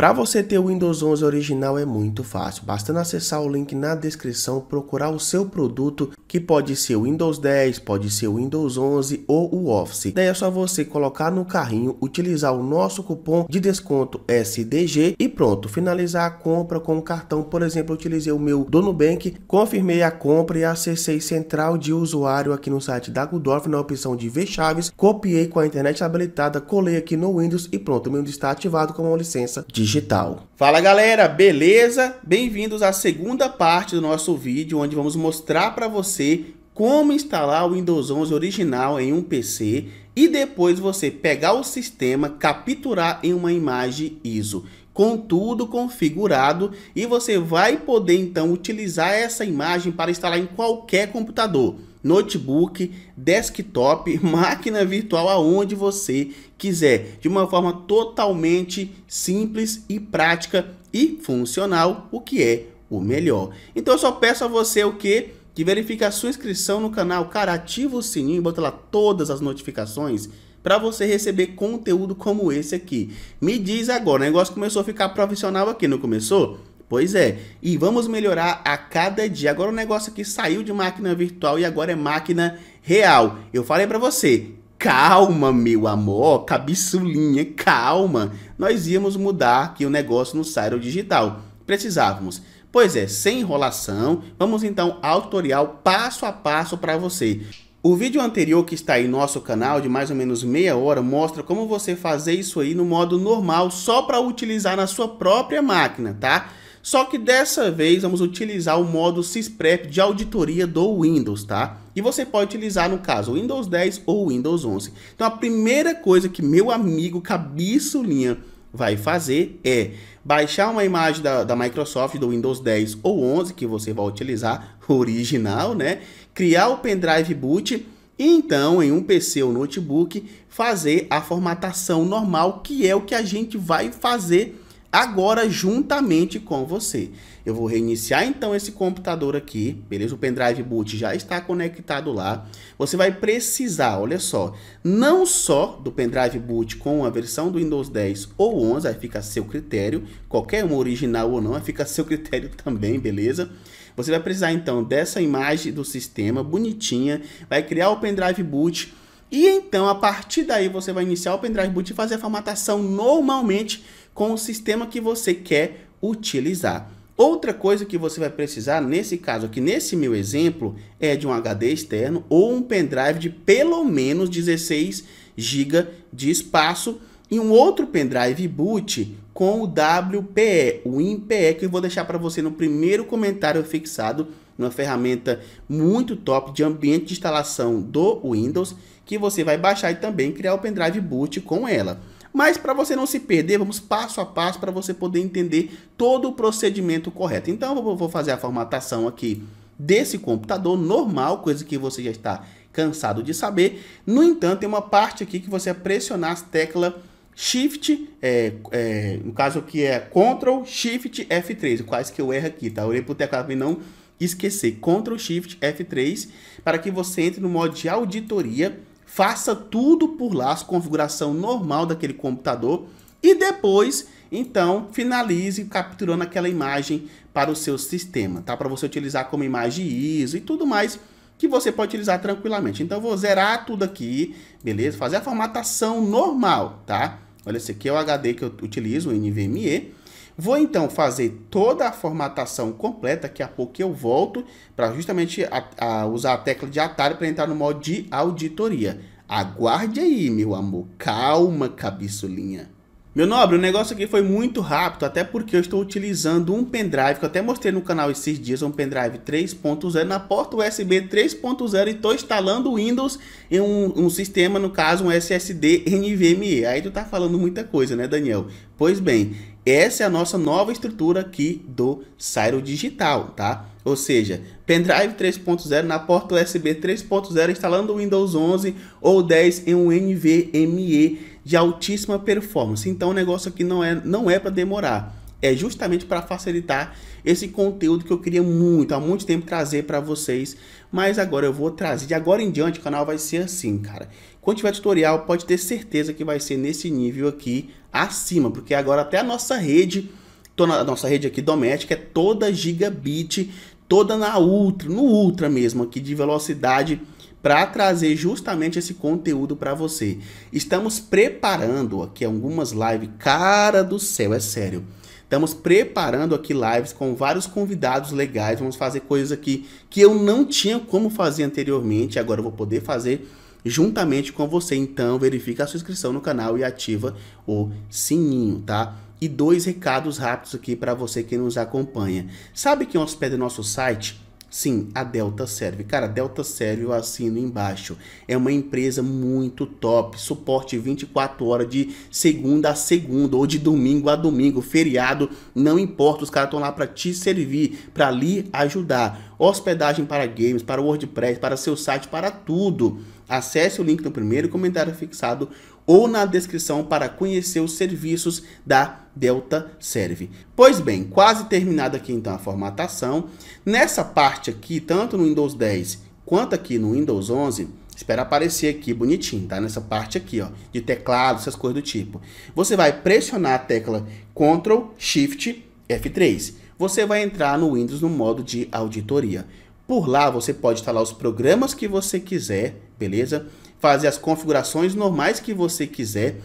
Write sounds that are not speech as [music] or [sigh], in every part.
Para você ter o Windows 11 original é muito fácil, bastando acessar o link na descrição, procurar o seu produto, que pode ser o Windows 10, pode ser o Windows 11 ou o Office. Daí é só você colocar no carrinho, utilizar o nosso cupom de desconto SDG e pronto, finalizar a compra com o cartão. Por exemplo, utilizei o meu do Nubank, confirmei a compra e acessei central de usuário aqui no site da Gudorf na opção de ver chaves, copiei com a internet habilitada, colei aqui no Windows e pronto, meu Windows está ativado com uma licença de digital. Fala galera, beleza? Bem-vindos à segunda parte do nosso vídeo, onde vamos mostrar para você como instalar o Windows 11 original em um PC e depois você pegar o sistema, capturar em uma imagem ISO com tudo configurado e você vai poder então utilizar essa imagem para instalar em qualquer computador, notebook, desktop, [laughs] máquina virtual aonde você quiser, de uma forma totalmente simples e prática e funcional, o que é o melhor. Então eu só peço a você o que? Que verifique a sua inscrição no canal, cara, ativa o sininho bota lá todas as notificações para você receber conteúdo como esse aqui. Me diz agora, o negócio começou a ficar profissional aqui, não começou? Pois é, e vamos melhorar a cada dia. Agora o negócio aqui saiu de máquina virtual e agora é máquina real. Eu falei para você, Calma, meu amor, cabeçulinha, calma. Nós íamos mudar que o negócio não cyril digital. Precisávamos. Pois é, sem enrolação, vamos então ao tutorial passo a passo para você. O vídeo anterior que está aí no nosso canal, de mais ou menos meia hora, mostra como você fazer isso aí no modo normal, só para utilizar na sua própria máquina, tá? Só que dessa vez vamos utilizar o modo SysPrep de auditoria do Windows, tá? E você pode utilizar, no caso, o Windows 10 ou Windows 11. Então, a primeira coisa que meu amigo cabeçulinha vai fazer é baixar uma imagem da, da Microsoft do Windows 10 ou 11 que você vai utilizar, [laughs] original, né? Criar o pendrive boot e então em um PC ou notebook fazer a formatação normal, que é o que a gente vai fazer agora juntamente com você. Eu vou reiniciar então esse computador aqui, beleza? O pendrive boot já está conectado lá. Você vai precisar, olha só, não só do pendrive boot com a versão do Windows 10 ou 11, aí fica a seu critério, qualquer um original ou não, aí fica a seu [laughs] critério também, beleza? Você vai precisar então dessa imagem do sistema bonitinha, vai criar o pendrive boot e então a partir daí você vai iniciar o pendrive boot e fazer a formatação normalmente com o sistema que você quer utilizar. Outra coisa que você vai precisar, nesse caso aqui, nesse meu exemplo, é de um HD externo ou um pendrive de pelo menos 16 GB de espaço e um outro pendrive boot com o WPE, o WinPE, que eu vou deixar para você no primeiro comentário fixado, uma ferramenta muito top de ambiente de instalação do Windows, que você vai baixar e também criar o pendrive boot com ela. Mas para você não se perder, vamos passo a passo para você poder entender todo o procedimento correto. Então eu vou fazer a formatação aqui desse computador normal, coisa que você já está cansado de saber. No entanto, tem uma parte aqui que você é pressionar as teclas Shift, é, é, no caso que é Ctrl Shift F3, quase que eu erro aqui, tá? Eu olhei para o teclado e não esquecer. Ctrl Shift F3 para que você entre no modo de auditoria faça tudo por lá, a configuração normal daquele computador e depois, então, finalize capturando aquela imagem para o seu sistema, tá? Para você utilizar como imagem ISO e tudo mais que você pode utilizar tranquilamente. Então, vou zerar tudo aqui, beleza? Fazer a formatação normal, tá? Olha, esse aqui é o HD que eu utilizo, o NVMe. Vou então fazer toda a formatação completa, daqui a pouco eu volto para justamente a, a usar a tecla de atalho para entrar no modo de auditoria. Aguarde aí, meu amor. Calma, cabeçolinha. Meu nobre, o negócio aqui foi muito rápido, até porque eu estou utilizando um pendrive que eu até mostrei no canal esses dias, um pendrive 3.0 na porta USB 3.0 e estou instalando o Windows em um, um, sistema, no caso um SSD NVMe. Aí tu tá falando muita coisa, né, Daniel? Pois bem, essa é a nossa nova estrutura aqui do Cyro Digital, tá? Ou seja, pendrive 3.0 na porta USB 3.0 instalando o Windows 11 ou 10 em um NVMe de altíssima performance. Então o negócio aqui não é, não é para demorar. É justamente para facilitar esse conteúdo que eu queria muito, há muito tempo trazer para vocês. Mas agora eu vou trazer. De agora em diante o canal vai ser assim, cara. Quando tiver tutorial, pode ter certeza que vai ser nesse nível aqui acima, porque agora até a nossa rede, a nossa rede aqui doméstica é toda gigabit, toda na ultra, no ultra mesmo aqui de velocidade para trazer justamente esse conteúdo para você. Estamos preparando aqui algumas lives, cara do céu, é sério. Estamos preparando aqui lives com vários convidados legais. Vamos fazer coisas aqui que eu não tinha como fazer anteriormente. Agora eu vou poder fazer juntamente com você. Então, verifica a sua inscrição no canal e ativa o sininho, tá? E dois recados rápidos aqui para você que nos acompanha. Sabe quem é hospeda nosso site? Sim, a Delta Serve. Cara, a Delta Serve eu assino embaixo. É uma empresa muito top. Suporte 24 horas de segunda a segunda ou de domingo a domingo, feriado, não importa. Os caras estão lá para te servir, para lhe ajudar. Hospedagem para games, para WordPress, para seu site, para tudo. Acesse o link no primeiro comentário fixado ou na descrição para conhecer os serviços da Delta Serve. Pois bem, quase terminada aqui então a formatação. Nessa parte aqui, tanto no Windows 10 quanto aqui no Windows 11, espera aparecer aqui bonitinho, tá? Nessa parte aqui, ó, de teclado, essas coisas do tipo. Você vai pressionar a tecla Ctrl Shift F3. Você vai entrar no Windows no modo de auditoria. Por lá você pode instalar os programas que você quiser, beleza? Fazer as configurações normais que você quiser,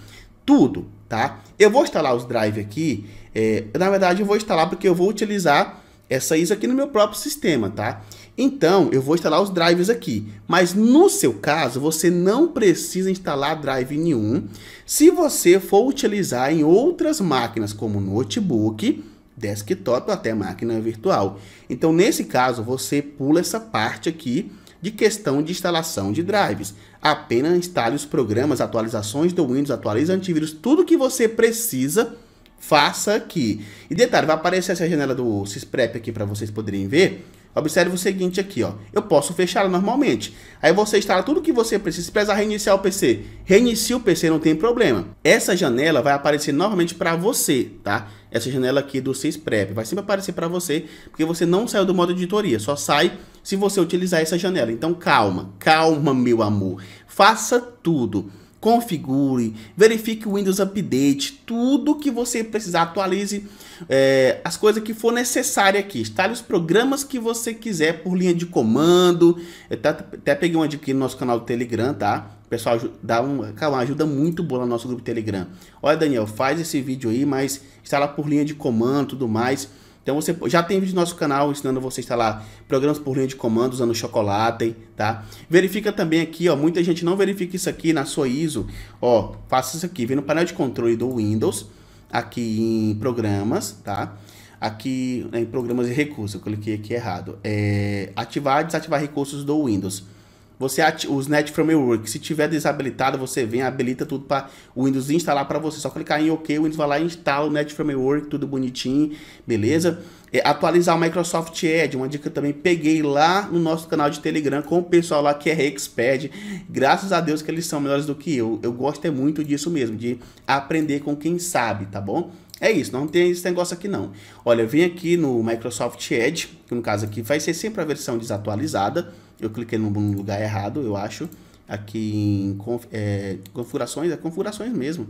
tudo, tá? Eu vou instalar os drive aqui, é, na verdade eu vou instalar porque eu vou utilizar essa ISO aqui no meu próprio sistema, tá? Então, eu vou instalar os drives aqui, mas no seu caso, você não precisa instalar drive nenhum se você for utilizar em outras máquinas, como notebook, desktop ou até máquina virtual. Então, nesse caso, você pula essa parte aqui de questão de instalação de drives. Apenas instale os programas, atualizações do Windows, atualize antivírus, tudo que você precisa, faça aqui. E detalhe, vai aparecer essa janela do Sysprep aqui para vocês poderem ver. Observe o seguinte aqui, ó. Eu posso fechar normalmente. Aí você instala tudo que você precisa. Se precisar reiniciar o PC, reinicie o PC, não tem problema. Essa janela vai aparecer novamente para você, tá? Essa janela aqui do Sysprep vai sempre aparecer para você, porque você não saiu do modo editoria, só sai se você utilizar essa janela. Então calma, calma, meu amor. Faça tudo configure, verifique o Windows Update, tudo que você precisar, atualize é, as coisas que for necessária aqui, instale os programas que você quiser por linha de comando, eu até, até peguei uma aqui no nosso canal do Telegram, tá? O pessoal dá um, ajuda muito boa no nosso grupo Telegram. Olha Daniel, faz esse vídeo aí, mas instala por linha de comando, tudo mais, então você já tem vídeo no nosso canal ensinando você a instalar programas por linha de comando usando chocolate, tá? Verifica também aqui, ó, muita gente não verifica isso aqui na sua ISO. Ó, faça isso aqui, vem no painel de controle do Windows, aqui em programas, tá? Aqui né, em programas e recursos, eu cliquei aqui errado. É, ativar e desativar recursos do Windows você os Net Framework Se tiver desabilitado, você vem, habilita tudo para o Windows instalar para você. Só clicar em OK, o Windows vai lá e instala o Net Framework tudo bonitinho, beleza? É, atualizar o Microsoft Edge, uma dica também peguei lá no nosso canal de Telegram com o pessoal lá que é expert. Graças a Deus que eles são melhores do que eu. Eu gosto é muito disso mesmo, de aprender com quem sabe, tá bom? É isso, não tem esse negócio aqui não. Olha, vem aqui no Microsoft Edge, que no caso aqui vai ser sempre a versão desatualizada eu cliquei no lugar errado, eu acho. Aqui em é, configurações, é configurações mesmo.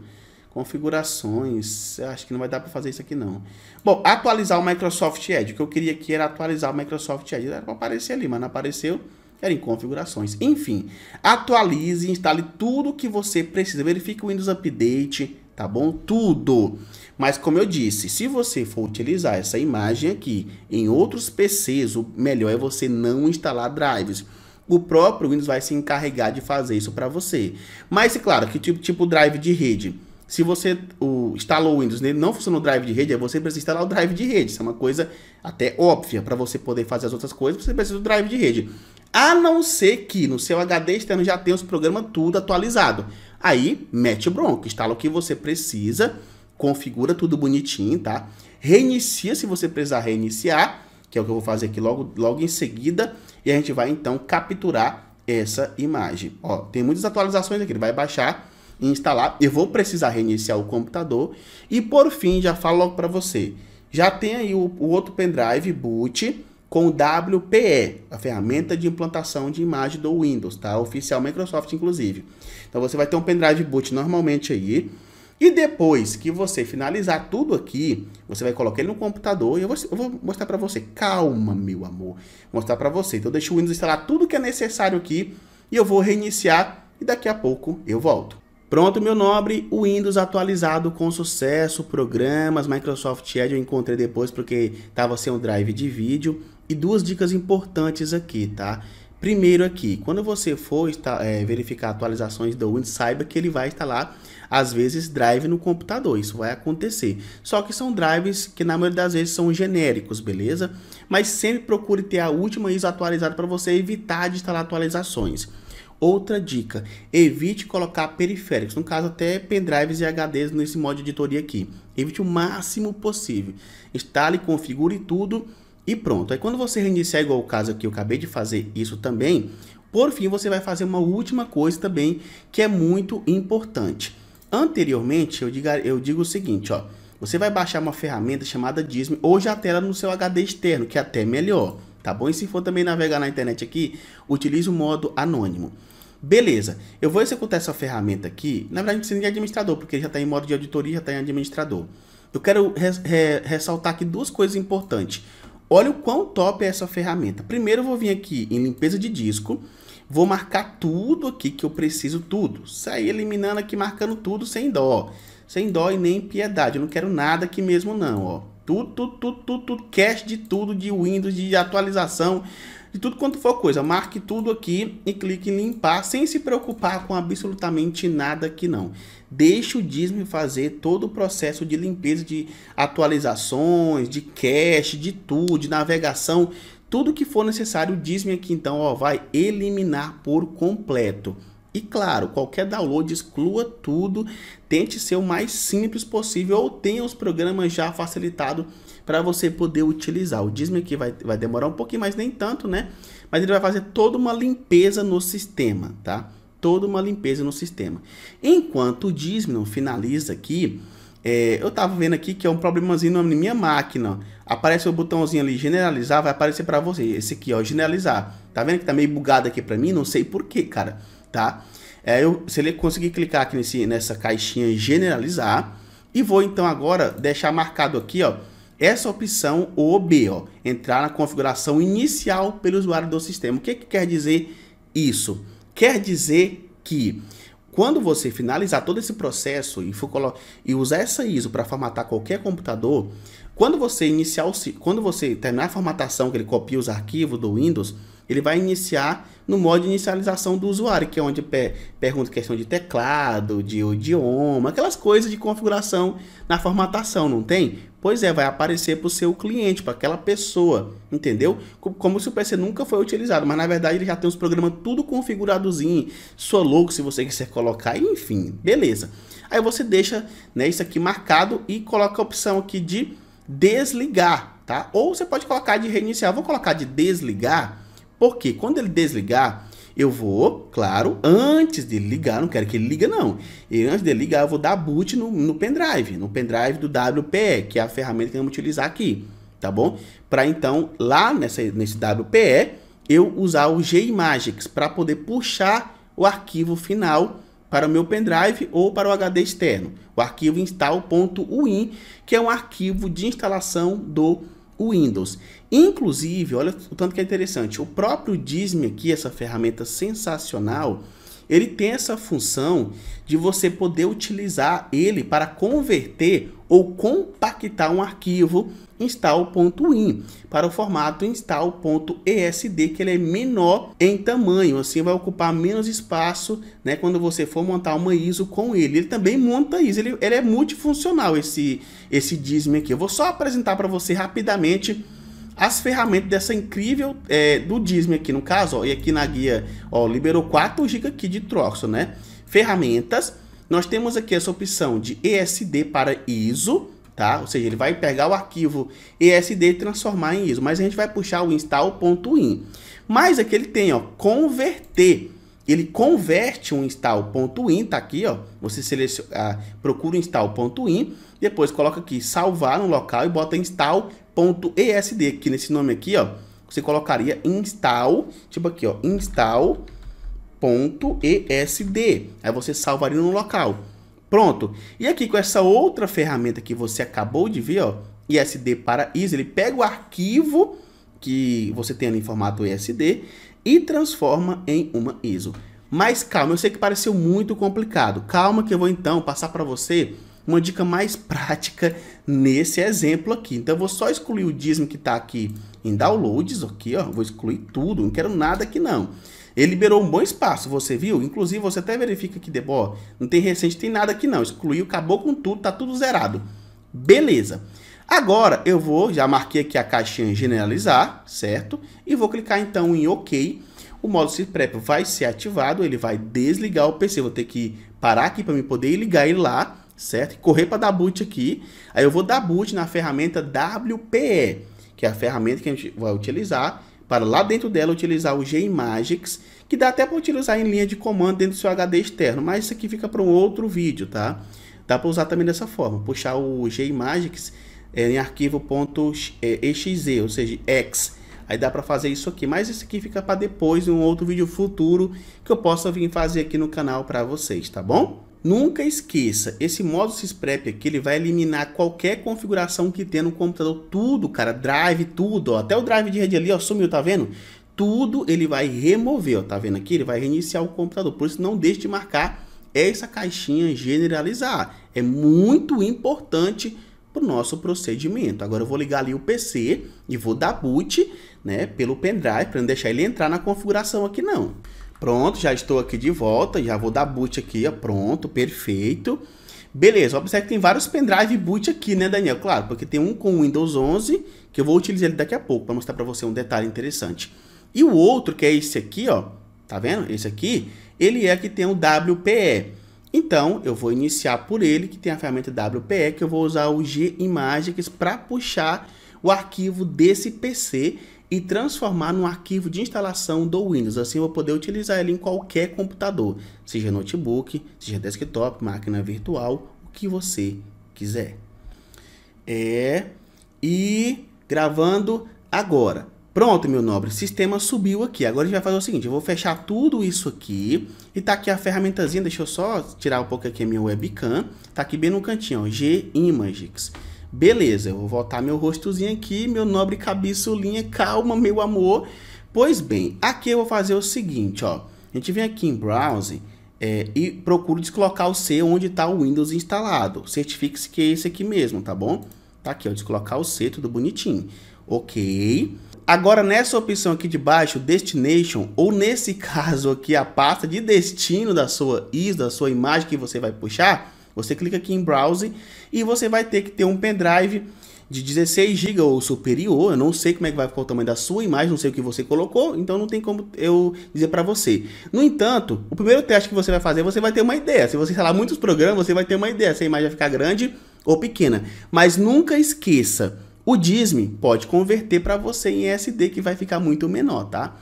Configurações, acho que não vai dar para fazer isso aqui não. Bom, atualizar o Microsoft Edge. O que eu queria aqui era atualizar o Microsoft Edge. Era para aparecer ali, mas não apareceu era em configurações. Enfim, atualize e instale tudo que você precisa. Verifique o Windows Update, tá bom? Tudo. Mas como eu disse, se você for utilizar essa imagem aqui em outros PCs, o melhor é você não instalar drives. O próprio Windows vai se encarregar de fazer isso para você. Mas, é claro, que tipo, tipo drive de rede? Se você o, instalou o Windows nele não funciona o drive de rede, aí você precisa instalar o drive de rede. Isso é uma coisa até óbvia. Para você poder fazer as outras coisas, você precisa do drive de rede. A não ser que no seu HD externo já tenha os programas tudo atualizado. Aí, mete o bronco, instala o que você precisa configura tudo bonitinho, tá? Reinicia se você precisar reiniciar, que é o que eu vou fazer aqui logo, logo em seguida, e a gente vai então capturar essa imagem. Ó, tem muitas atualizações aqui, ele vai baixar e instalar. Eu vou precisar reiniciar o computador. E por fim, já falo logo para você, já tem aí o, o outro pendrive boot, com WPE, a ferramenta de implantação de imagem do Windows, tá? Oficial Microsoft, inclusive. Então você vai ter um pendrive boot normalmente aí. E depois que você finalizar tudo aqui, você vai colocar ele no computador e eu vou, eu vou mostrar para você. Calma, meu amor. Vou mostrar para você. Então deixa o Windows instalar tudo que é necessário aqui e eu vou reiniciar e daqui a pouco eu volto. Pronto, meu nobre, o Windows atualizado com sucesso, programas, Microsoft Edge eu encontrei depois porque estava sem o um drive de vídeo. E duas dicas importantes aqui, tá? Primeiro aqui, quando você for é, verificar atualizações do Windows, saiba que ele vai instalar às vezes, drive no computador. Isso vai acontecer. Só que são drives que, na maioria das vezes, são genéricos, beleza? Mas sempre procure ter a última ISO atualizada para você evitar de instalar atualizações. Outra dica, evite colocar periféricos, no caso até pendrives e HDs nesse modo de editoria aqui. Evite o máximo possível. Instale, configure tudo e pronto. Aí quando você reiniciar, igual o caso aqui, eu acabei de fazer isso também, por fim você vai fazer uma última coisa também que é muito importante. Anteriormente, eu, digo eu digo o seguinte, ó. Você vai baixar uma ferramenta chamada Disney ou já tela no seu HD externo, que é até melhor, tá bom? E se for também navegar na internet aqui, utilize o modo anônimo. Beleza, eu vou executar essa ferramenta aqui, na verdade não precisa de administrador, porque ele já está em modo de auditoria, já está em administrador. Eu quero res, re, ressaltar aqui duas coisas importantes. Olha o quão top é essa ferramenta. Primeiro eu vou vir aqui em limpeza de disco, Vou marcar tudo aqui que eu preciso, tudo. Sair eliminando aqui, marcando tudo sem dó. Sem dó e nem piedade. Eu não quero nada aqui mesmo, não, ó. Tudo, tudo, tudo, tudo, tudo. Cache de tudo, de Windows, de atualização, de tudo quanto for coisa. Marque tudo aqui e clique em limpar, sem se preocupar com absolutamente nada aqui, não. Deixe o Disney fazer todo o processo de limpeza de atualizações, de cache, de tudo, de navegação. Tudo que for necessário, diz-me aqui então, ó, vai eliminar por completo. E claro, qualquer download exclua tudo, tente ser o mais simples possível ou tenha os programas já facilitados para você poder utilizar. O Disney aqui vai, vai demorar um pouquinho, mas nem tanto, né? Mas ele vai fazer toda uma limpeza no sistema, tá? Toda uma limpeza no sistema. Enquanto o Disney finaliza aqui, é, eu tava vendo aqui que é um problemazinho na minha máquina. Aparece o botãozinho ali, generalizar, vai aparecer para você. Esse aqui, ó, generalizar. Tá vendo que tá meio bugado aqui para mim? Não sei porquê, cara, tá? É, eu, se ele conseguir clicar aqui nesse, nessa caixinha generalizar, e vou então agora deixar marcado aqui, ó, essa opção OB, ó, entrar na configuração inicial pelo usuário do sistema. O que, que quer dizer isso? Quer dizer que quando você finalizar todo esse processo e, for e usar essa ISO para formatar qualquer computador, quando você iniciar o, quando você terminar a formatação que ele copia os arquivos do Windows, ele vai iniciar no modo de inicialização do usuário, que é onde pergunta questão de teclado, de idioma, aquelas coisas de configuração na formatação, não tem? Pois é, vai aparecer para o seu cliente, para aquela pessoa, entendeu? Como se o PC nunca foi utilizado, mas na verdade ele já tem os programas tudo configuradozinho, sua louco se você quiser colocar, enfim, beleza. Aí você deixa né, isso aqui marcado e coloca a opção aqui de desligar, tá? Ou você pode colocar de reiniciar. Vou colocar de desligar porque quando ele desligar, eu vou, claro, antes de ligar, não quero que ele liga não. E antes de ligar, eu vou dar boot no, no pendrive, no pendrive do WPE, que é a ferramenta que vamos utilizar aqui, tá bom? Para então, lá nessa, nesse WPE, eu usar o GImagics para poder puxar o arquivo final para o meu pendrive ou para o HD externo. O arquivo install.win, que é um arquivo de instalação do o Windows. Inclusive, olha o tanto que é interessante, o próprio Disney aqui, essa ferramenta sensacional, ele tem essa função de você poder utilizar ele para converter ou compactar um arquivo install.in para o formato install.esd, que ele é menor em tamanho, assim vai ocupar menos espaço, né, quando você for montar uma ISO com ele. Ele também monta ISO, ele, ele é multifuncional esse esse Disney aqui. Eu vou só apresentar para você rapidamente as ferramentas dessa incrível é, do Disney aqui no caso, ó, e aqui na guia, ó, liberou 4 GB aqui de troço, né? Ferramentas, nós temos aqui essa opção de ESD para ISO, tá? Ou seja, ele vai pegar o arquivo ESD e transformar em ISO, mas a gente vai puxar o install.in. Mas aqui ele tem, ó, converter. Ele converte um install.in, tá aqui, ó. Você seleciona, ah, procura install.in, depois coloca aqui salvar no local e bota install.in .esd, que nesse nome aqui, ó, você colocaria install, tipo aqui, ó, install.esd. Aí você salvaria no local. Pronto. E aqui com essa outra ferramenta que você acabou de ver, ó, ISD para ISO, ele pega o arquivo que você tem ali em formato ISD e transforma em uma ISO. Mas calma, eu sei que pareceu muito complicado. Calma que eu vou então passar para você uma dica mais prática nesse exemplo aqui. Então eu vou só excluir o dízimo que está aqui em downloads, aqui, ó, vou excluir tudo, não quero nada aqui não. Ele liberou um bom espaço, você viu? Inclusive você até verifica que ó, não tem recente, tem nada aqui não, excluiu, acabou com tudo, tá tudo zerado. Beleza. Agora eu vou, já marquei aqui a caixinha generalizar, certo? E vou clicar então em OK. O modo prep vai ser ativado, ele vai desligar o PC, vou ter que parar aqui para me poder ligar ele lá certo? Correr para dar boot aqui. Aí eu vou dar boot na ferramenta WPE, que é a ferramenta que a gente vai utilizar para lá dentro dela utilizar o Gimagix, que dá até para utilizar em linha de comando dentro do seu HD externo, mas isso aqui fica para um outro vídeo, tá? Dá para usar também dessa forma, puxar o Gimagix é, em arquivo.exe, é, ou seja, X. Aí dá para fazer isso aqui, mas isso aqui fica para depois em um outro vídeo futuro que eu possa vir fazer aqui no canal para vocês, tá bom? Nunca esqueça, esse modo Sprep aqui, ele vai eliminar qualquer configuração que tenha no computador, tudo, cara, drive, tudo, ó, até o drive de rede ali, ó, sumiu, tá vendo? Tudo ele vai remover, ó, tá vendo aqui? Ele vai reiniciar o computador, por isso não deixe de marcar essa caixinha generalizar, é muito importante para o nosso procedimento. Agora eu vou ligar ali o PC e vou dar boot, né, pelo pendrive, para não deixar ele entrar na configuração aqui não. Pronto, já estou aqui de volta, já vou dar boot aqui, ó, pronto, perfeito. Beleza, observe que tem vários pendrive boot aqui, né, Daniel? Claro, porque tem um com Windows 11, que eu vou utilizar ele daqui a pouco, para mostrar para você um detalhe interessante. E o outro, que é esse aqui, ó, tá vendo? Esse aqui, ele é que tem o WPE. Então, eu vou iniciar por ele, que tem a ferramenta WPE, que eu vou usar o G Imagens para puxar o arquivo desse PC e transformar num arquivo de instalação do Windows. Assim eu vou poder utilizar ele em qualquer computador, seja notebook, seja desktop, máquina virtual, o que você quiser. É, e gravando agora. Pronto, meu nobre, sistema subiu aqui. Agora a gente vai fazer o seguinte, eu vou fechar tudo isso aqui. E tá aqui a ferramentazinha, deixa eu só tirar um pouco aqui a minha webcam. Tá aqui bem no cantinho, ó, G-Images. Beleza, eu vou voltar meu rostozinho aqui, meu nobre cabeçolinha, calma, meu amor. Pois bem, aqui eu vou fazer o seguinte, ó. A gente vem aqui em Browse é, e procuro deslocar o C onde está o Windows instalado. Certifique-se que é esse aqui mesmo, tá bom? Tá aqui, ó, deslocar o C, tudo bonitinho. Ok. Agora, nessa opção aqui de baixo, Destination, ou nesse [laughs] caso aqui, a pasta de destino da sua IS, da sua imagem que você vai puxar, você clica aqui em Browse e você vai ter que ter um pendrive de 16 GB ou superior. Eu não sei como é que vai ficar o tamanho da sua imagem, não sei o que você colocou, então não tem como eu dizer para você. No entanto, o primeiro teste que você vai fazer, você vai ter uma ideia. Se você instalar muitos programas, você vai ter uma ideia se a imagem vai ficar grande ou pequena. Mas nunca esqueça, o Disney pode converter para você em SD que vai ficar muito menor, tá?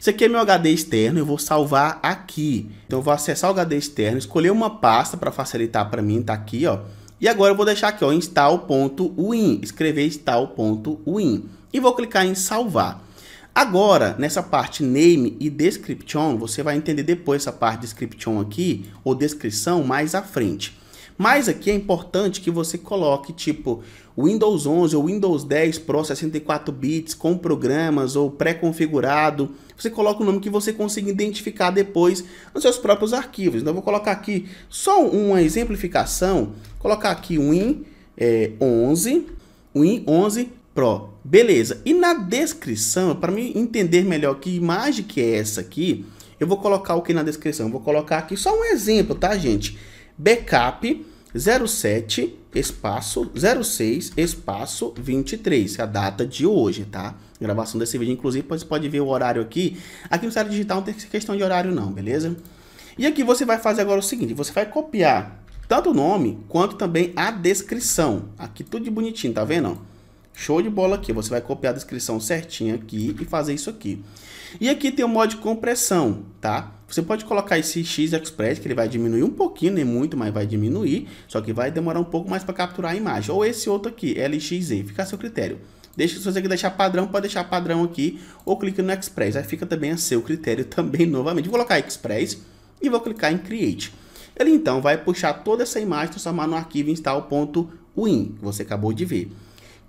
Isso aqui é meu HD externo, eu vou salvar aqui. Então eu vou acessar o HD externo, escolher uma pasta para facilitar para mim, tá aqui, ó. E agora eu vou deixar aqui, ó, install.win, escrever install.win e vou clicar em salvar. Agora, nessa parte name e description, você vai entender depois essa parte description aqui, ou descrição, mais à frente. Mas aqui é importante que você coloque tipo Windows 11 ou Windows 10 Pro 64 bits com programas ou pré-configurado você coloca o nome que você consiga identificar depois nos seus próprios arquivos. Então, eu vou colocar aqui só uma exemplificação, colocar aqui o Win é, 11, Win 11 Pro. Beleza. E na descrição, para me entender melhor que imagem que é essa aqui, eu vou colocar o que na descrição? Eu vou colocar aqui só um exemplo, tá, gente? Backup 07 espaço 06 espaço 23, que é a data de hoje, tá? Gravação desse vídeo, inclusive, você pode ver o horário aqui. Aqui no site digital não tem questão de horário não, beleza? E aqui você vai fazer agora o seguinte, você vai copiar tanto o nome quanto também a descrição. Aqui tudo de bonitinho, tá vendo? Show de bola aqui. Você vai copiar a descrição certinha aqui e fazer isso aqui. E aqui tem o modo de compressão, tá? Você pode colocar esse X-Express, que ele vai diminuir um pouquinho, nem muito, mas vai diminuir. Só que vai demorar um pouco mais para capturar a imagem. Ou esse outro aqui, LXE. Fica a seu critério. Deixa, se você quiser deixar padrão, pode deixar padrão aqui. Ou clica no Express. Aí fica também a seu critério [laughs] também novamente. Vou colocar Express e vou clicar em Create. Ele então vai puxar toda essa imagem, transformar no arquivo install.win, que você acabou de ver.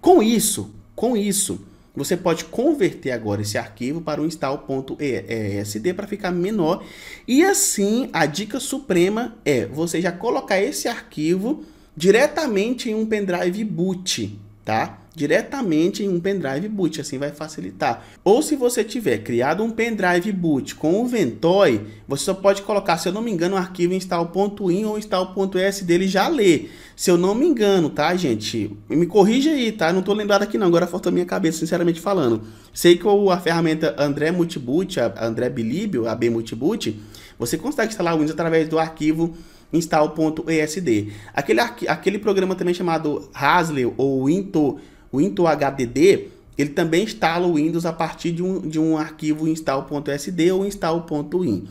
Com isso, com isso, você pode converter agora esse arquivo para o install.esd para ficar menor. E assim, a dica suprema é você já colocar esse arquivo diretamente em um pendrive boot, tá? diretamente em um pendrive boot, assim vai facilitar. Ou se você tiver criado um pendrive boot com o Ventoy, você só pode colocar, se eu não me engano, o arquivo install.in ou install.s dele já lê. Se eu não me engano, tá, gente? Me corrija aí, tá? Não tô lembrado aqui não, agora faltou minha cabeça, sinceramente falando. Sei que a ferramenta André Multiboot, a André Bilibio, a B Multiboot, você consegue instalar o Windows através do arquivo install.esd. Aquele, aquele programa também chamado Hasley ou Into o Into HDD ele também instala o Windows a partir de um, de um arquivo install.sd ou install.win.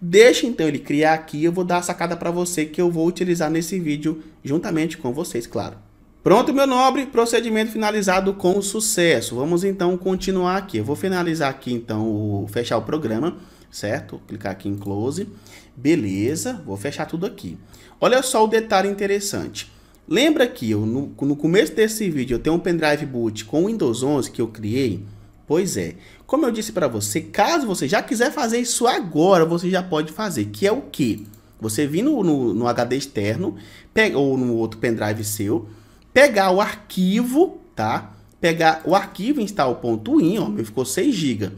Deixa então ele criar aqui, eu vou dar a sacada para você que eu vou utilizar nesse vídeo juntamente com vocês, claro. Pronto, meu nobre, procedimento finalizado com sucesso. Vamos então continuar aqui. Eu vou finalizar aqui então, o, fechar o programa, certo? Vou clicar aqui em close. Beleza, vou fechar tudo aqui. Olha só o detalhe interessante. Lembra que eu, no, no começo desse vídeo eu tenho um pendrive boot com Windows 11 que eu criei? Pois é, como eu disse para você, caso você já quiser fazer isso agora, você já pode fazer, que é o que? Você vir no, no, no, HD externo, pega, ou no outro pendrive seu, pegar o arquivo, tá? Pegar o arquivo install.win, ó, ficou 6 GB,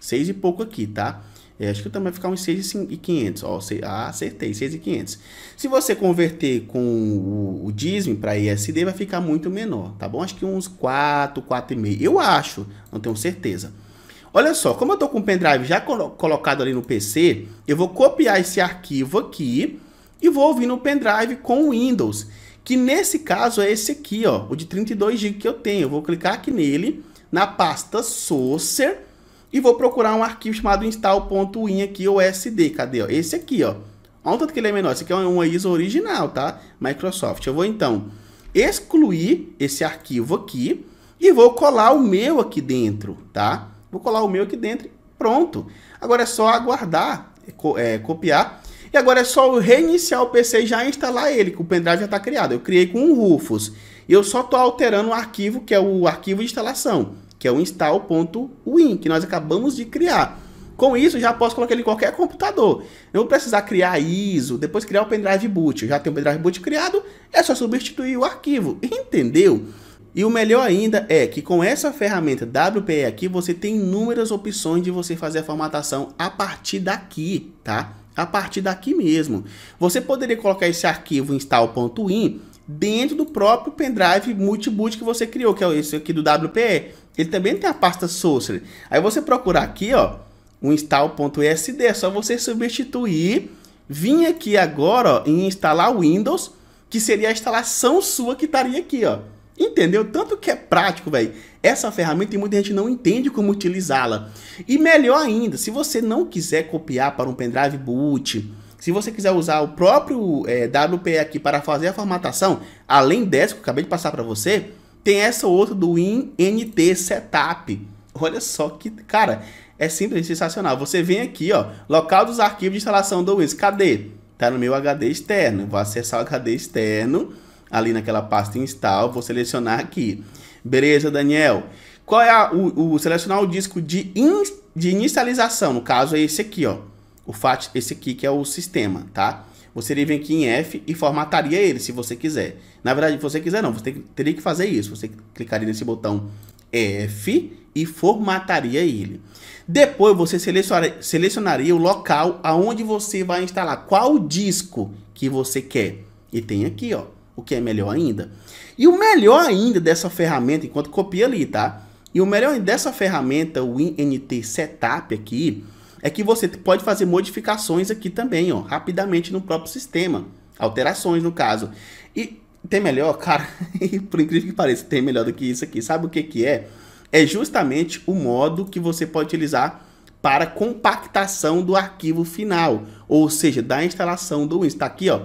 6 e pouco aqui, tá? Eu acho que também vai ficar uns 6,500. ah, acertei, 6,500. Se você converter com o, o Disney para ISD, vai ficar muito menor, tá bom? Acho que uns 4, 4,5. Eu acho, não tenho certeza. Olha só, como eu estou com o pendrive já colo colocado ali no PC, eu vou copiar esse arquivo aqui e vou vir no pendrive com o Windows, que nesse caso é esse aqui, ó, o de 32 GB que eu tenho. Eu vou clicar aqui nele, na pasta Sourcer, e vou procurar um arquivo chamado install.win aqui, OSD, SD, cadê? Ó? Esse aqui, ó. Olha o tanto que ele é menor, esse aqui é uma ISO original, tá? Microsoft. Eu vou, então, excluir esse arquivo aqui e vou colar o meu aqui dentro, tá? Vou colar o meu aqui dentro pronto. Agora é só aguardar, é, é copiar. E agora é só reiniciar o PC e já instalar ele, que o pendrive já está criado. Eu criei com um Rufus. E eu só estou alterando o arquivo, que é o arquivo de instalação que é o install.win, que nós acabamos de criar. Com isso, já posso colocar ele em qualquer computador. Não vou precisar criar ISO, depois criar o pendrive boot. Eu já tenho o pendrive boot criado, é só substituir o arquivo. [laughs] Entendeu? E o melhor ainda é que com essa ferramenta WPE aqui, você tem inúmeras opções de você fazer a formatação a partir daqui, tá? A partir daqui mesmo. Você poderia colocar esse arquivo install.win dentro do próprio pendrive multiboot que você criou, que é esse aqui do WPE. Ele também tem a pasta source. Aí você procurar aqui, ó, o install.sd, é só você substituir, vir aqui agora, ó, em instalar Windows, que seria a instalação sua que estaria aqui, ó. Entendeu? Tanto que é prático, velho. Essa ferramenta e muita gente não entende como utilizá-la. E melhor ainda, se você não quiser copiar para um pendrive boot, se você quiser usar o próprio é, aqui para fazer a formatação, além dessa que eu acabei de passar para você, tem essa outra do WinNT Setup. Olha só que, cara, é simples é sensacional. Você vem aqui, ó, local dos arquivos de instalação do Windows. Cadê? Tá no meu HD externo. Vou acessar o HD externo, ali naquela pasta install, vou selecionar aqui. Beleza, Daniel? Qual é a, o, o, selecionar o disco de, in, de inicialização? No caso é esse aqui, ó. O FAT, esse aqui que é o sistema, tá? Você iria vir aqui em F e formataria ele, se você quiser. Na verdade, se você quiser não, você teria que fazer isso. Você clicaria nesse botão F e formataria ele. Depois você selecionaria o local aonde você vai instalar, qual disco que você quer. E tem aqui, ó, o que é melhor ainda. E o melhor ainda dessa ferramenta, enquanto copia ali, tá? E o melhor dessa ferramenta, o INT Setup aqui, é que você pode fazer modificações aqui também, ó, rapidamente no próprio sistema. Alterações, no caso. E tem melhor, [laughs] cara, por incrível que pareça, tem melhor do que isso aqui. Sabe o que, que é? É justamente o modo que você pode utilizar para compactação do arquivo final, ou seja, da instalação do Windows. Está aqui, ó,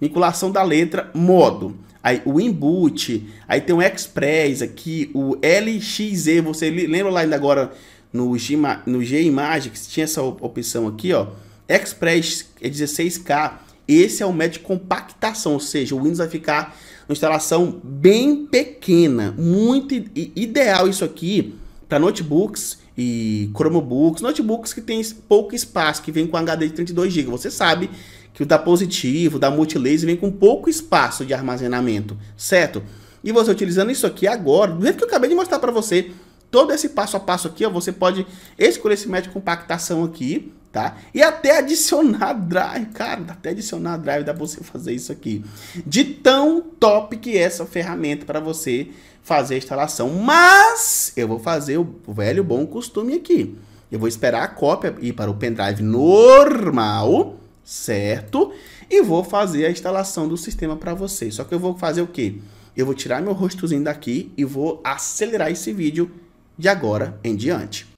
vinculação da letra modo. Aí o inboot, aí tem o Express aqui, o LXE, você lembra lá ainda agora no, G, no G-Imagics tinha essa opção aqui, ó. Express é 16K. Esse é o método de compactação, ou seja, o Windows vai ficar uma instalação bem pequena. Muito ideal isso aqui para notebooks e Chromebooks, notebooks que tem pouco espaço, que vem com HD de 32 GB. Você sabe que o da Positivo, da Multilaser vem com pouco espaço de armazenamento, certo? E você utilizando isso aqui agora, do jeito que eu acabei de mostrar para você, todo esse passo a passo aqui, ó, você pode escolher esse método de compactação aqui, tá? E até adicionar [laughs] drive, cara, até adicionar drive dá pra você fazer isso aqui. De tão top que é essa ferramenta para você fazer a instalação. Mas eu vou fazer o velho bom costume aqui. Eu vou esperar a cópia ir para o pendrive normal, certo? E vou fazer a instalação do sistema para vocês. Só que eu vou fazer o quê? Eu vou tirar meu rostozinho daqui e vou acelerar esse vídeo de agora em diante.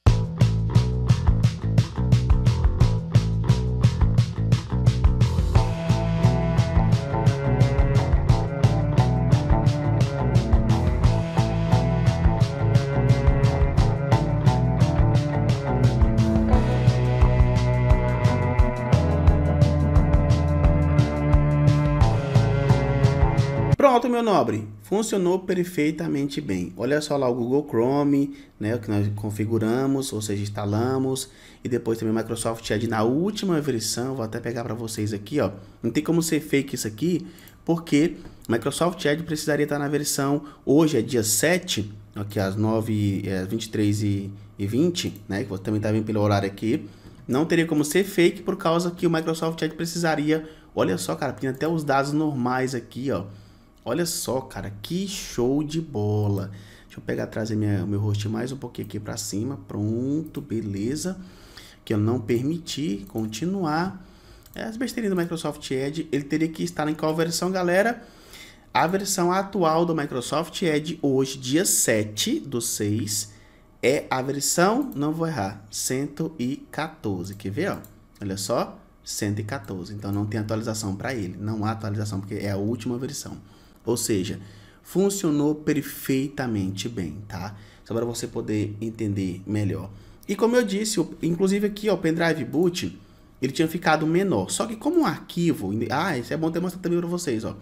Pronto, meu nobre funcionou perfeitamente bem. Olha só lá o Google Chrome, né, que nós configuramos, ou seja, instalamos, e depois também o Microsoft Edge na última versão, vou até pegar para vocês aqui, ó. Não tem como ser fake isso aqui, porque Microsoft Edge precisaria estar na versão, hoje é dia 7, aqui às 9, é, 23 e, e 20, né, que você também tá vendo pelo horário aqui, não teria como ser fake por causa que o Microsoft Edge precisaria, olha só, cara, tem até os dados normais aqui, ó, Olha só, cara, que show de bola. Deixa eu pegar, trazer minha, meu rosto mais um pouquinho aqui para cima. Pronto, beleza. Que eu não permiti continuar. É as besteirinhas do Microsoft Edge, ele teria que estar em qual versão, galera? A versão atual do Microsoft Edge, hoje, dia 7 do 6, é a versão, não vou errar, 114. Quer ver, ó? Olha só, 114. Então, não tem atualização para ele. Não há atualização, porque é a última versão. Ou seja, funcionou perfeitamente bem, tá? Só para você poder entender melhor. E como eu disse, inclusive aqui, ó, o pendrive boot, ele tinha ficado menor. Só que como um arquivo, ah, isso é bom ter mostrado também para vocês, ó.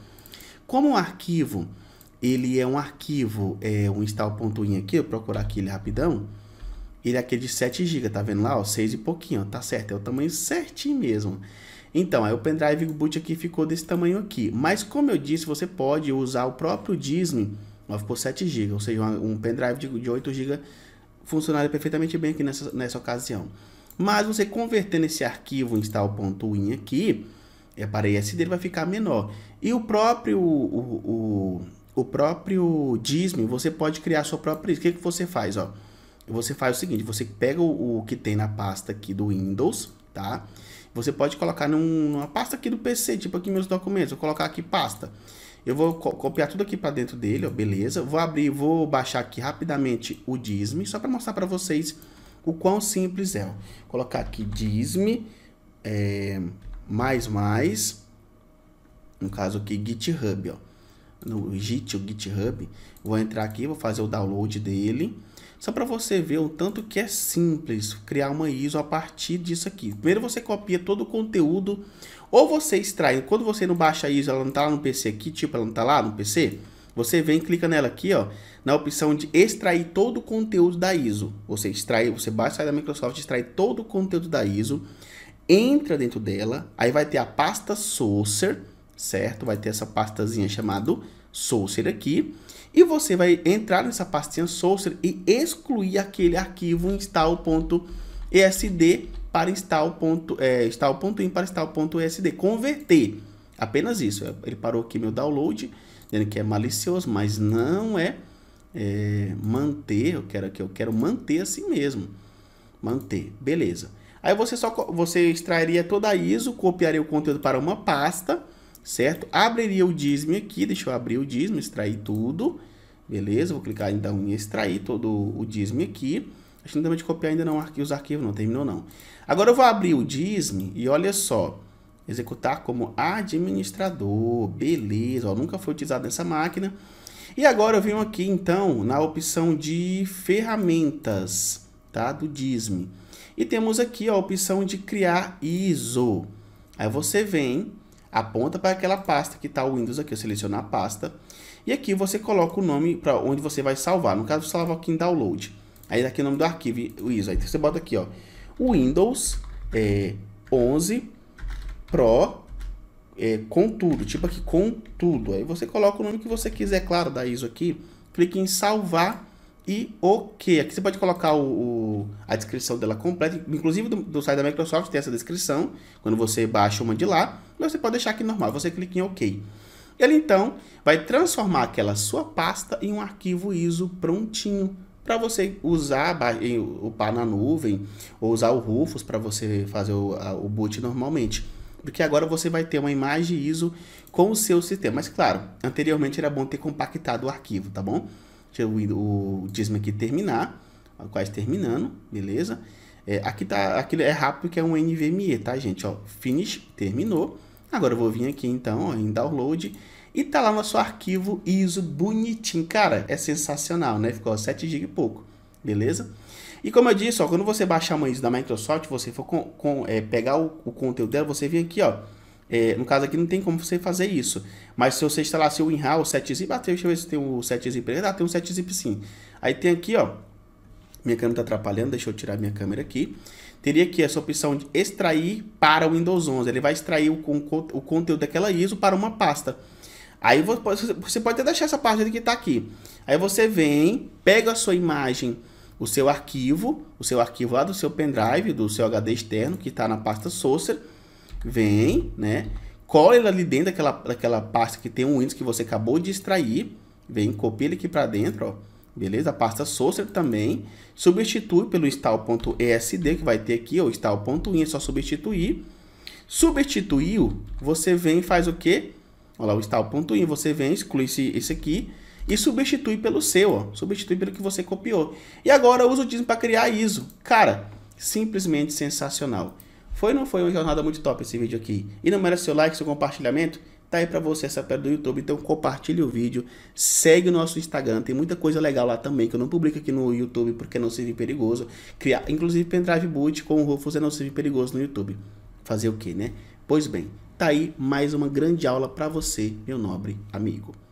Como um arquivo, ele é um arquivo, é um install.in aqui, eu procurar aqui ele rapidão. Ele é aquele de 7 GB, tá vendo lá, ó, 6 e pouquinho, ó, tá certo, é o tamanho certinho mesmo. Então, aí o pendrive boot aqui ficou desse tamanho aqui. Mas como eu disse, você pode usar o próprio Disney 9 ficou 7 GB, ou seja, um pendrive de, 8 GB funcionaria perfeitamente bem aqui nessa, nessa ocasião. Mas você convertendo esse arquivo install.win aqui, é para ISD, ele vai ficar menor. E o próprio o, o, o próprio Disney, você pode criar sua própria. O que, que você faz? Ó? Você faz o seguinte: você pega o, o que tem na pasta aqui do Windows, tá? Você pode colocar num, numa pasta aqui do PC, tipo aqui meus documentos, vou colocar aqui pasta. Eu vou co copiar tudo aqui para dentro dele, ó, beleza. Vou abrir, vou baixar aqui rapidamente o Disme, só para mostrar para vocês o quão simples é. Ó. Colocar aqui Disme, é, mais mais, no caso aqui GitHub, ó. No Git, o GitHub. Vou entrar aqui, vou fazer o download dele. Só para você ver o tanto que é simples criar uma ISO a partir disso aqui. Primeiro você copia todo o conteúdo, ou você extrai. Quando você não baixa a ISO, ela não está lá no PC aqui, tipo, ela não está lá no PC. Você vem, clica nela aqui, ó, na opção de extrair todo o conteúdo da ISO. Você extrai, você baixa da Microsoft, extrai todo o conteúdo da ISO, entra dentro dela, aí vai ter a pasta Sourcer, certo? Vai ter essa pastazinha chamada Sourcer aqui. E você vai entrar nessa pastinha source e excluir aquele arquivo install.esd para install.in é, para install.esd. Converter. Apenas isso. É, ele parou aqui meu download, dizendo que é malicioso, mas não é, é manter. Eu quero que eu quero manter assim mesmo. Manter. Beleza. Aí você só você extrairia toda a ISO, copiaria o conteúdo para uma pasta certo? Abriria o Disney aqui, deixa eu abrir o Disney, extrair tudo, beleza? Vou clicar então, em dar um extrair todo o Disney aqui. A gente não deu de copiar ainda não os arquivos, não terminou não. Agora eu vou abrir o Disney e olha só, executar como administrador, beleza, ó, nunca foi utilizado nessa máquina. E agora eu venho aqui então na opção de ferramentas, tá, do Disney. E temos aqui a opção de criar ISO. Aí você vem, aponta para aquela pasta que está o Windows aqui, eu seleciono a pasta, e aqui você coloca o nome para onde você vai salvar, no caso salva aqui em download, aí tá aqui é o nome do arquivo, o ISO, aí você bota aqui ó, Windows é, 11 Pro é, com tudo, tipo aqui com tudo, aí você coloca o nome que você quiser, claro, da ISO aqui, clique em salvar, e o que. Aqui você pode colocar o, o, a descrição dela completa, inclusive do, do, site da Microsoft tem essa descrição, quando você baixa uma de lá, mas você pode deixar aqui normal, você clica em OK. Ele então vai transformar aquela sua pasta em um arquivo ISO prontinho para você usar o par na nuvem ou usar o Rufus para você fazer o, a, o boot normalmente porque agora você vai ter uma imagem ISO com o seu sistema. Mas claro, anteriormente era bom ter compactado o arquivo, tá bom? Deixa o, Disney aqui terminar, quase terminando, beleza? É, aqui, tá, aqui é rápido que é um NVMe, tá, gente? Ó, finish, terminou. Agora eu vou vir aqui, então, ó, em download e tá lá nosso arquivo ISO bonitinho. Cara, é sensacional, né? Ficou 7 GB e pouco, beleza? E como eu disse, ó, quando você baixar uma ISO da Microsoft, você for com, com é, pegar o, o, conteúdo dela, você vem aqui, ó, é, no caso aqui não tem como você fazer isso. Mas se você instalasse o WinRAR o 7zip, ah, deixa eu ver se tem o um 7zip. Ah, tem um 7zip sim. Aí tem aqui, ó. Minha câmera está atrapalhando, deixa eu tirar minha câmera aqui. Teria aqui essa opção de extrair para o Windows 11. Ele vai extrair o, o conteúdo daquela ISO para uma pasta. Aí você pode até deixar essa pasta que está aqui. Aí você vem, pega a sua imagem, o seu arquivo, o seu arquivo lá do seu pendrive, do seu HD externo, que está na pasta Sourcer vem, né? Cola ele ali dentro daquela, daquela pasta que tem um Windows que você acabou de extrair. Vem, copia ele aqui para dentro, ó. Beleza? A pasta source também. Substitui pelo install.esd, que vai ter aqui, ó, install.in, é só substituir. Substituiu, você vem e faz o quê? Olha lá, o install.in, você vem, exclui esse, esse aqui e substitui pelo seu, ó. Substitui pelo que você copiou. E agora usa o Disney para criar ISO. Cara, simplesmente sensacional. Foi ou não foi uma jornada muito top esse vídeo aqui? E não merece seu like, seu compartilhamento? Tá aí pra você essa pedra do YouTube, então compartilhe o vídeo, segue o nosso Instagram, tem muita coisa legal lá também, que eu não publico aqui no YouTube porque não serve perigoso. Criar, inclusive, pendrive boot com o Rufus é não serve perigoso no YouTube. Fazer o que, né? Pois bem, tá aí mais uma grande aula para você, meu nobre amigo.